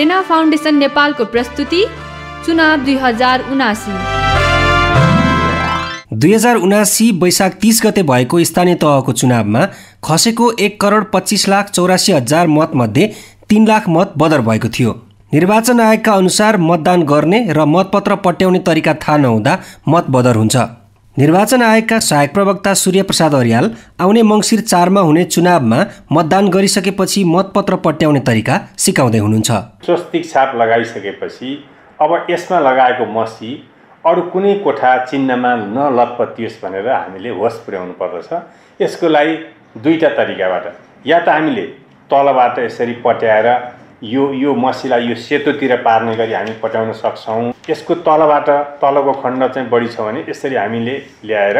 antenna foundation नेपालको प्रस्तुति चुनाव दुई हजार उनासी दुई हजार उनासी वैशाख तिस गते भएको स्थानीय तहको चुनावमा खसेको एक करोड पच्चिस लाख चौरासी हजार मतमध्ये तिन लाख मत बदर भएको थियो निर्वाचन आयोगका अनुसार मतदान गर्ने र मतपत्र पट्याउने तरिका थाहा नहुँदा मत बदर हुन्छ निर्वाचन आयोगका सहायक प्रवक्ता सूर्यप्रसाद अर्याल आउने मङ्सिर चारमा हुने चुनावमा मतदान गरिसकेपछि मतपत्र पट्याउने तरिका सिकाउँदै हुनुहुन्छ स्वस्तिक छाप लगाइसकेपछि अब यसमा लगाएको मसी अरू कुनै कोठा चिन्हमा नलतपतियोस् भनेर हामीले होस पुर्याउनु पर्दछ यसको लागि दुईवटा तरिकाबाट या त हामीले तलबाट यसरी पट्याएर यो यो मसीलाई यो सेतोतिर पार्ने गरी हामी पठाउन सक्छौँ यसको तलबाट तलको खण्ड चाहिँ बढी छ भने यसरी हामीले ल्याएर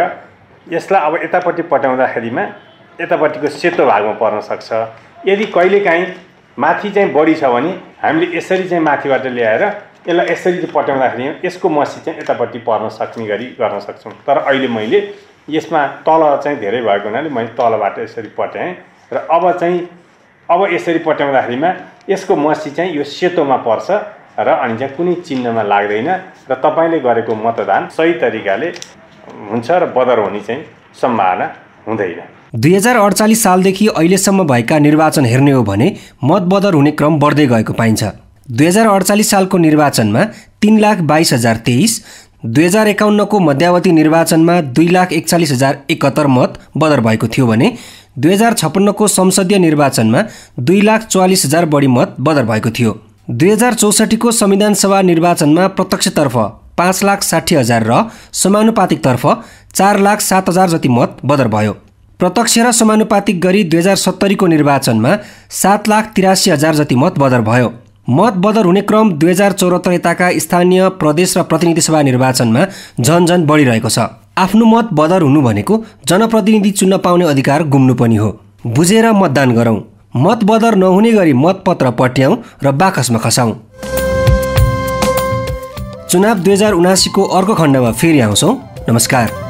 यसलाई अब यतापट्टि पठाउँदाखेरिमा यतापट्टिको सेतो भागमा पर्न सक्छ यदि कहिलेकाहीँ माथि चाहिँ बढी छ भने हामीले यसरी चाहिँ माथिबाट ल्याएर यसलाई यसरी पठाउँदाखेरि यसको मसी चाहिँ यतापट्टि पर्न सक्ने गरी गर्न सक्छौँ तर अहिले मैले यसमा तल चाहिँ धेरै भएको हुनाले मैले तलबाट यसरी पट्याएँ र अब चाहिँ अब यसरी पट्याउँदाखेरिमा यसको मसी चाहिँ यो सेतोमा पर्छ र अनि चाहिँ कुनै चिन्हमा लाग्दैन र तपाईँले गरेको मतदान सही तरिकाले हुन्छ र बदर हुने चाहिँ सम्भावना हुँदैन दुई हजार अडचालिस सालदेखि अहिलेसम्म भएका निर्वाचन हेर्ने हो भने मत बदर हुने क्रम बढ्दै गएको पाइन्छ दुई हजार अडचालिस सालको निर्वाचनमा तिन लाख बाइस हजार तेइस दुई हजार एकाउन्नको मध्यावधि निर्वाचनमा दुई लाख एकचालिस हजार एकहत्तर मत बदर भएको थियो भने दुई हजार छप्पन्नको संसदीय निर्वाचनमा दुई लाख चौवालिस हजार बढी मत बदर भएको थियो दुई हजार चौसठीको संविधान सभा निर्वाचनमा प्रत्यक्षतर्फ पाँच लाख साठी हजार र समानुपातिकतर्फ चार लाख सात हजार जति मत बदर भयो प्रत्यक्ष र समानुपातिक गरी दुई हजार सत्तरीको निर्वाचनमा सात लाख तिरासी हजार जति मत बदर भयो मत बदर हुने क्रम दुई हजार चौहत्तर यताका स्थानीय प्रदेश र प्रतिनिधि सभा निर्वाचनमा झनझन बढिरहेको छ आफ्नो मत बदर हुनु भनेको जनप्रतिनिधि चुन्न पाउने अधिकार गुम्नु पनि हो बुझेर मतदान गरौँ मत बदर नहुने गरी मतपत्र पट्याउँ र बाकसमा खसाउँ चुनाव दुई हजार उनासीको अर्को खण्डमा फेरि आउँछौँ नमस्कार